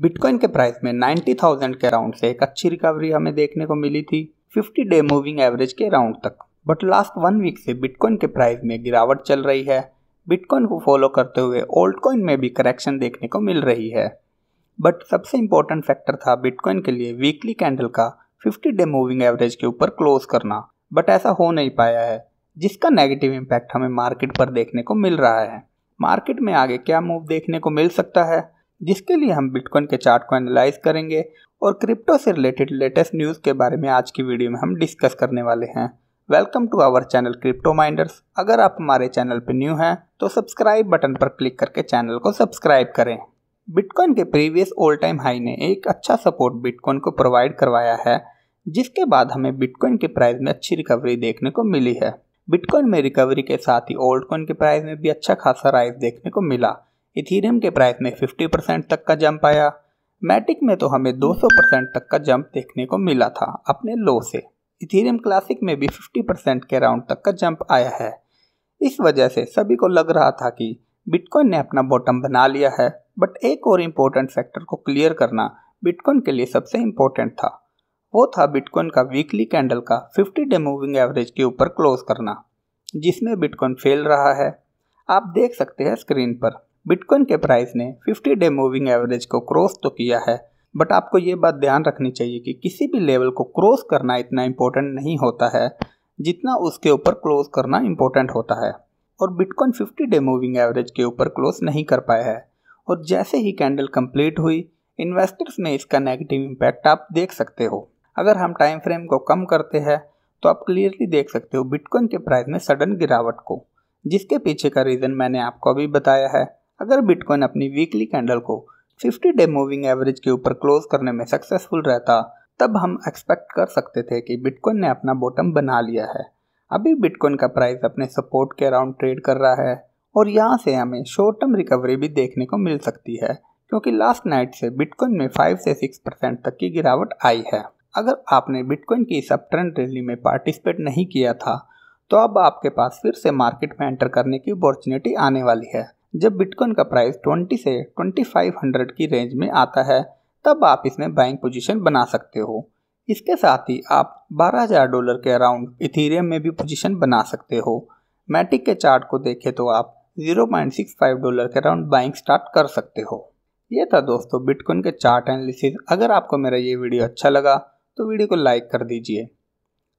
bitcoin के price में 90,000 के राउंड से एक अच्छी रिकवरी हमें देखने को मिली थी 50 डे मूविंग एवरेज के राउंड तक बट लास्ट वन वीक से बिटकॉइन के प्राइस में गिरावट चल रही है बिटकॉइन को फॉलो करते हुए ओल्ड कॉइन में भी करेक्शन देखने को मिल रही है बट सबसे इम्पोर्टेंट फैक्टर था बिटकॉइन के लिए वीकली कैंडल का 50 डे मूविंग एवरेज के ऊपर क्लोज करना बट ऐसा हो नहीं पाया है जिसका नेगेटिव इम्पैक्ट हमें मार्केट पर देखने को मिल रहा है मार्केट में आगे क्या मूव देखने को मिल सकता है जिसके लिए हम बिटकॉइन के चार्ट को एनालाइज करेंगे और क्रिप्टो से रिलेटेड लेटेस्ट न्यूज़ के बारे में आज की वीडियो में हम डिस्कस करने वाले हैं welcome to our channel Crypto Minders अगर आप हमारे चैनल पर न्यू हैं तो सब्सक्राइब बटन पर क्लिक करके चैनल को सब्सक्राइब करें बिटकॉइन के प्रीवियस ऑल टाइम हाई ने एक अच्छा सपोर्ट बिटकॉइन को प्रोवाइड करवाया है जिसके बाद हमें बिटकॉइन के प्राइस में अच्छी रिकवरी देखने को मिली है बिटकॉइन में रिकवरी के साथ ही ओल्ड कॉइन के प्राइस में भी अच्छा खासा राइज देखने को मिला इथीरियम के प्राइस में 50 परसेंट तक का जंप आया मैटिक में तो हमें 200 परसेंट तक का जंप देखने को मिला था अपने लो से इथीरियम क्लासिक में भी 50 परसेंट के राउंड तक का जंप आया है इस वजह से सभी को लग रहा था कि बिटकॉइन ने अपना बॉटम बना लिया है बट एक और इम्पोर्टेंट फैक्टर को क्लियर करना बिटकॉइन के लिए सबसे इम्पोर्टेंट था वो था बिटकॉइन का वीकली कैंडल का 50 डे मूविंग एवरेज के ऊपर क्लोज करना जिसमें बिटकॉइन फेल रहा है आप देख सकते हैं स्क्रीन पर बिटकॉइन के प्राइस ने 50 डे मूविंग एवरेज को क्रॉस तो किया है बट आपको ये बात ध्यान रखनी चाहिए कि किसी भी लेवल को क्रॉस करना इतना इम्पोर्टेंट नहीं होता है जितना उसके ऊपर क्लोज करना इम्पोर्टेंट होता है और बिटकॉइन 50 डे मूविंग एवरेज के ऊपर क्लोज नहीं कर पाया है और जैसे ही कैंडल कंप्लीट हुई इन्वेस्टर्स में इसका नेगेटिव इम्पैक्ट आप देख सकते हो अगर हम टाइम फ्रेम को कम करते हैं तो आप क्लियरली देख सकते हो बिटकॉइन के प्राइस में सडन गिरावट को जिसके पीछे का रीज़न मैंने आपको अभी बताया है अगर बिटकॉइन अपनी वीकली कैंडल को 50 डे मूविंग एवरेज के ऊपर क्लोज करने में सक्सेसफुल रहता तब हम एक्सपेक्ट कर सकते थे कि बिटकॉइन ने अपना बॉटम बना लिया है अभी बिटकॉइन का प्राइस अपने सपोर्ट के अराउंड ट्रेड कर रहा है और यहाँ से हमें शॉर्ट टर्म रिकवरी भी देखने को मिल सकती है क्योंकि लास्ट नाइट से बिटकॉइन में 5 से 6 परसेंट तक की गिरावट आई है अगर आपने बिटकॉइन की सब ट्रेंड रैली में पार्टिसिपेट नहीं किया था तो अब आपके पास फिर से मार्केट में एंटर करने की अपॉर्चुनिटी आने वाली है जब बिटकॉइन का प्राइस 20 से 2500 की रेंज में आता है तब आप इसमें बाइंग पोजीशन बना सकते हो इसके साथ ही आप 12000 डॉलर के अराउंड इथेरियम में भी पोजीशन बना सकते हो मैटिक के चार्ट को देखें तो आप 0.65 डॉलर के अराउंड बाइंग स्टार्ट कर सकते हो ये था दोस्तों बिटकॉइन के चार्ट एनालिसिस अगर आपको मेरा ये वीडियो अच्छा लगा तो वीडियो को लाइक कर दीजिए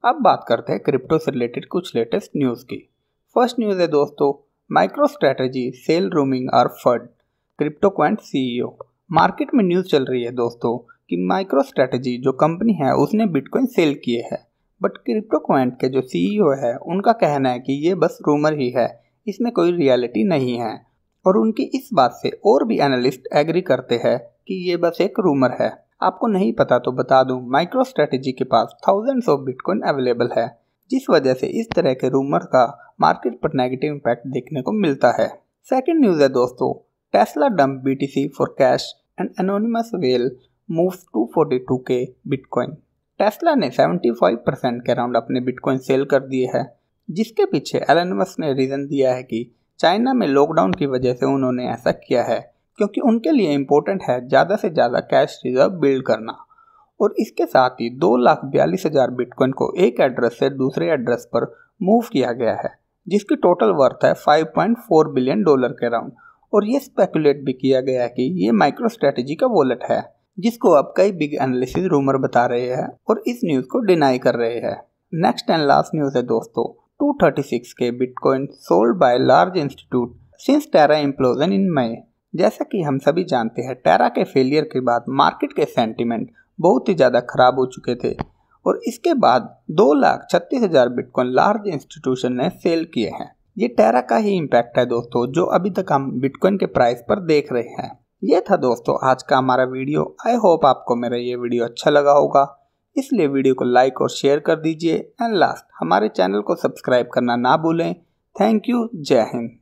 अब बात करते हैं क्रिप्टो से रिलेटेड कुछ लेटेस्ट न्यूज़ की फर्स्ट न्यूज़ है दोस्तों स्ट्रेटजी सेल रूमिंग और फड क्रिप्टोक्वेंट सीईओ मार्केट में न्यूज़ चल रही है दोस्तों कि माइक्रोस्ट्रेटजी जो कंपनी है उसने बिटकॉइन सेल किए हैं बट क्रिप्टोक्वेंट के जो सीईओ e है उनका कहना है कि ये बस रूमर ही है इसमें कोई रियलिटी नहीं है और उनकी इस बात से और भी एनालिस्ट एग्री करते हैं कि ये बस एक रूमर है आपको नहीं पता तो बता दूं माइक्रोस्ट्रेटजी के पास थाउजेंड्स ऑफ बिटकॉइन अवेलेबल है जिस वजह से इस तरह के रूमर का मार्केट पर नेगेटिव इम्पैक्ट देखने को मिलता है सेकेंड न्यूज़ है दोस्तों Tesla dump B T C for cash and anonymous whale move to forty two K Bitcoin Tesla ने सेवेंटी फाइव परसेंट के अराउंड अपने बिटकॉइन सेल कर दिए है जिसके पीछे एलनमस ने रीज़न दिया है कि चाइना में लॉकडाउन की वजह से उन्होंने ऐसा किया है क्योंकि उनके लिए इम्पोर्टेंट है ज़्यादा से ज़्यादा कैश रिजर्व बिल्ड करना और इसके साथ ही दो लाख बयालीस हज़ार बिटकॉइन को एक एड्रेस से दूसरे एड्रेस पर मूव किया गया है जिसकी टोटल वर्थ है 5.4 बिलियन डॉलर के राउंड और ये स्पेकुलेट भी किया गया है कि ये माइक्रो स्ट्रेटेजी का वॉलेट है जिसको अब कई बिग एनालिसिस रूमर बता रहे हैं और इस न्यूज़ को डिनाई कर रहे हैं नेक्स्ट एंड लास्ट न्यूज़ है दोस्तों 236 के Bitcoin sold by large institute since Terra implosion in May जैसा कि हम सभी जानते हैं टेरा के फेलियर के बाद मार्केट के सेंटिमेंट बहुत ही ज़्यादा खराब हो चुके थे और इसके बाद दो लाख छत्तीस हज़ार बिटकॉइन लार्ज इंस्टीट्यूशन ने सेल किए हैं ये टेरा का ही इम्पैक्ट है दोस्तों जो अभी तक हम बिटकॉइन के प्राइस पर देख रहे हैं ये था दोस्तों आज का हमारा वीडियो आई होप आपको मेरा ये वीडियो अच्छा लगा होगा इसलिए वीडियो को लाइक और शेयर कर दीजिए एंड लास्ट हमारे चैनल को सब्सक्राइब करना ना भूलें थैंक यू जय हिंद